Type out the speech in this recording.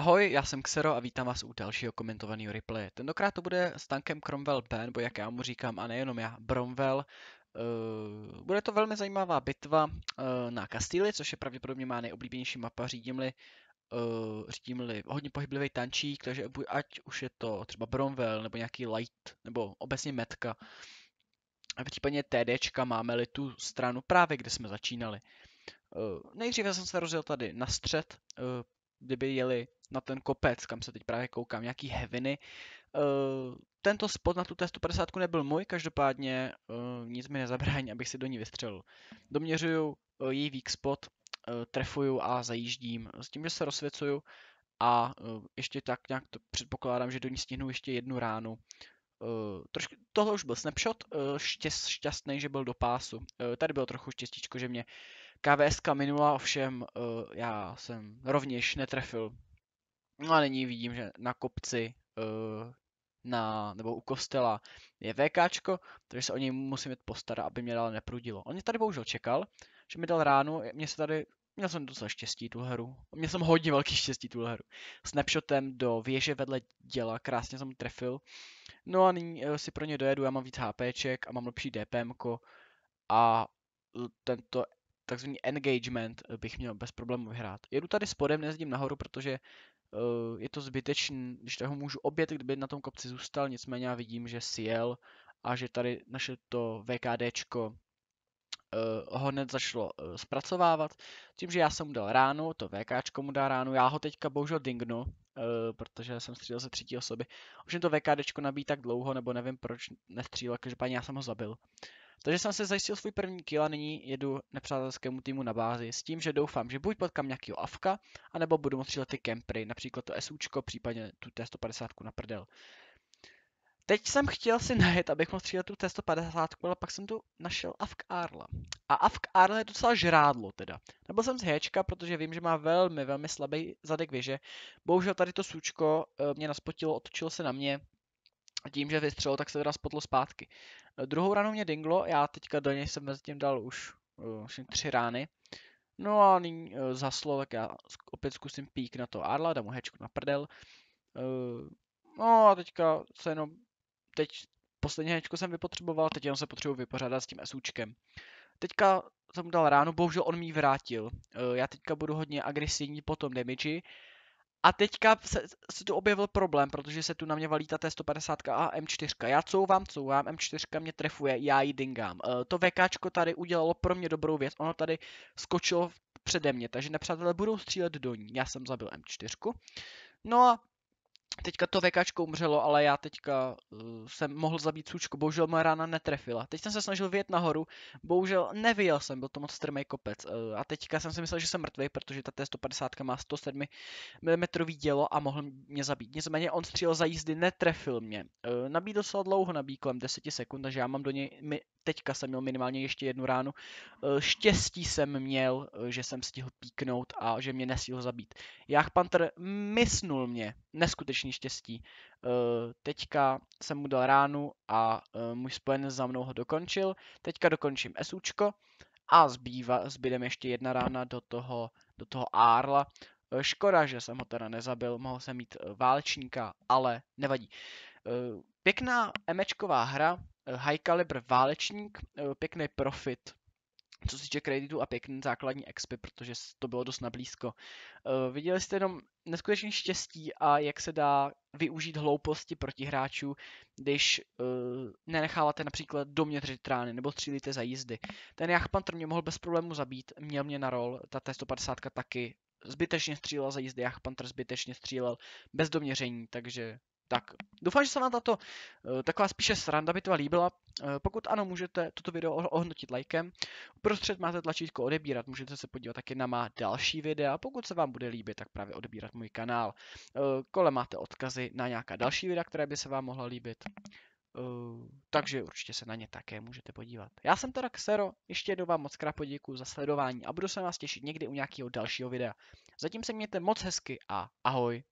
Ahoj, já jsem Xero a vítám vás u dalšího komentovaného replay. Tentokrát to bude s tankem Cromwell B, nebo jak já mu říkám, a nejenom já, Bromwell. Uh, bude to velmi zajímavá bitva uh, na Castily, což je pravděpodobně má nejoblíbenější mapa, řídím-li, uh, eh, řídím hodně pohyblivý tančík, takže ať už je to třeba Bromwell, nebo nějaký Light, nebo obecně Metka. A případně TDčka máme-li tu stranu právě, kde jsme začínali. Nejdříve jsem se rozjel tady na střed, kdyby jeli na ten kopec, kam se teď právě koukám, nějaký heviny. Eh, tento spot na tu T150 nebyl můj, každopádně eh, nic mi nezabrání, abych si do ní vystřelil. Doměřuju eh, její weak spot, trefuju a zajíždím s tím, že se rozsvěcuju a ještě tak nějak to předpokládám, že do ní stihnu ještě jednu ránu Uh, trošku, tohle už byl snapshot, uh, eh, štěst, šťastný, že byl do pásu. Uh, tady bylo trochu štěstíčko, že mě KVS minula, ovšem uh, já jsem rovněž netrefil. No a nyní vidím, že na kopci uh, na, nebo u kostela je VKčko, takže se o něj musím jít postarat, aby mě dál neprudilo. On mě tady bohužel čekal, že mi dal ránu, mě se tady Měl jsem docela štěstí tu hru. Měl jsem hodně velký štěstí tu hru. Snapshotem do věže vedle děla, krásně jsem trefil. No a nyní eh, si pro ně dojedu, já mám víc HPček a mám lepší DPM a eh, tento takzvaný engagement eh, bych měl bez problémů vyhrát. Jedu tady spodem, nezdím nahoru, protože je to zbytečný, když toho můžu obět, kdyby na tom kopci zůstal, nicméně já vidím, že si jel a že tady naše to VKDčko uh, ho hned začalo uh, zpracovávat. Tím, že já jsem mu dal ránu, to VK mu dá ránu, já ho teďka bohužel dingnu, uh, protože jsem střílel ze třetí osoby. Ovšem to VKDčko nabíjí tak dlouho, nebo nevím proč nestřílel, každopádně já jsem ho zabil. Takže jsem se zajistil svůj první kill a nyní jedu nepřátelskému týmu na bázi s tím, že doufám, že buď potkám nějakého avka, anebo budu moct ty kempry, například to SUčko, případně tu T150 na prdel. Teď jsem chtěl si najít, abych mohl střílet tu T150, ale pak jsem tu našel Avk Arla. A Avk Arla je docela žrádlo teda. Nebyl jsem z Hčka, protože vím, že má velmi, velmi slabý zadek věže. Bohužel tady to sučko eh, mě naspotilo, otočilo se na mě. A tím, že vystřelil, tak se teda spotlo zpátky. Eh, druhou ranu mě dinglo, já teďka do něj jsem mezi tím dal už uh, tři rány. No a nyní uh, zaslo, tak já opět zkusím pík na to Arla, dám mu hečku na prdel. Uh, no a teďka se jenom teď poslední hečko jsem vypotřeboval, teď jenom se potřebuji vypořádat s tím SUčkem. Teďka jsem mu dal ráno, bohužel on mi vrátil. Eh, já teďka budu hodně agresivní po tom damage. A teďka se, se tu objevil problém, protože se tu na mě valí ta T150 a M4. Já couvám, couvám, M4 mě trefuje, já ji dingám. Eh, to VK tady udělalo pro mě dobrou věc, ono tady skočilo přede mě, takže nepřátelé budou střílet do ní. Já jsem zabil M4. No a Teďka to vekačko umřelo, ale já teďka uh, jsem mohl zabít sučku, bohužel moje rána netrefila. Teď jsem se snažil vyjet nahoru, bohužel nevyjel jsem, byl to moc strmý kopec. Uh, a teďka jsem si myslel, že jsem mrtvý, protože ta T150 má 107 mm dělo a mohl mě zabít. Nicméně on střílel za jízdy, netrefil mě. Uh, nabídl se dlouho, nabídl kolem 10 sekund, takže já mám do něj mi teďka jsem měl minimálně ještě jednu ránu. Eh, štěstí jsem měl, eh, že jsem stihl píknout a že mě nesíl zabít. Jach Panther mysnul mě, neskutečný štěstí. Eh, teďka jsem mu dal ránu a můj spojenec za mnou ho dokončil. Teďka dokončím SUčko a zbývá, zbydem ještě jedna rána do toho, do toho Arla. Škoda, že jsem ho teda nezabil, mohl jsem mít válečníka, ale nevadí. Pěkná emečková hra, Eh, high caliber válečník, eh, pěkný profit, co se týče kreditu a pěkný základní expy, protože to bylo dost nablízko. Eh, viděli jste jenom neskutečné štěstí a jak se dá využít hlouposti proti hráčů, když uh, nenecháváte například doměřit rány nebo střílíte za jízdy. Ten Jachpantr mě mohl bez problému zabít, měl mě na rol, ta T150 taky zbytečně střílel za jízdy, Jachpantr zbytečně střílel bez doměření, takže tak, doufám, že se vám tato eh, taková spíše sranda bitva líbila. Eh, pokud ano, můžete toto video ohodnotit lajkem. Uprostřed máte tlačítko odebírat, můžete se podívat taky na má další videa. Pokud se vám bude líbit, tak právě odebírat můj kanál. Eh, Kole máte odkazy na nějaká další videa, které by se vám mohla líbit. Takže určitě se na ně také můžete podívat. Já jsem teda Xero, ještě jednou vám moc krát poděkuji za sledování a budu se vás těšit někdy u nějakého dalšího videa. Zatím se mějte moc hezky a ahoj!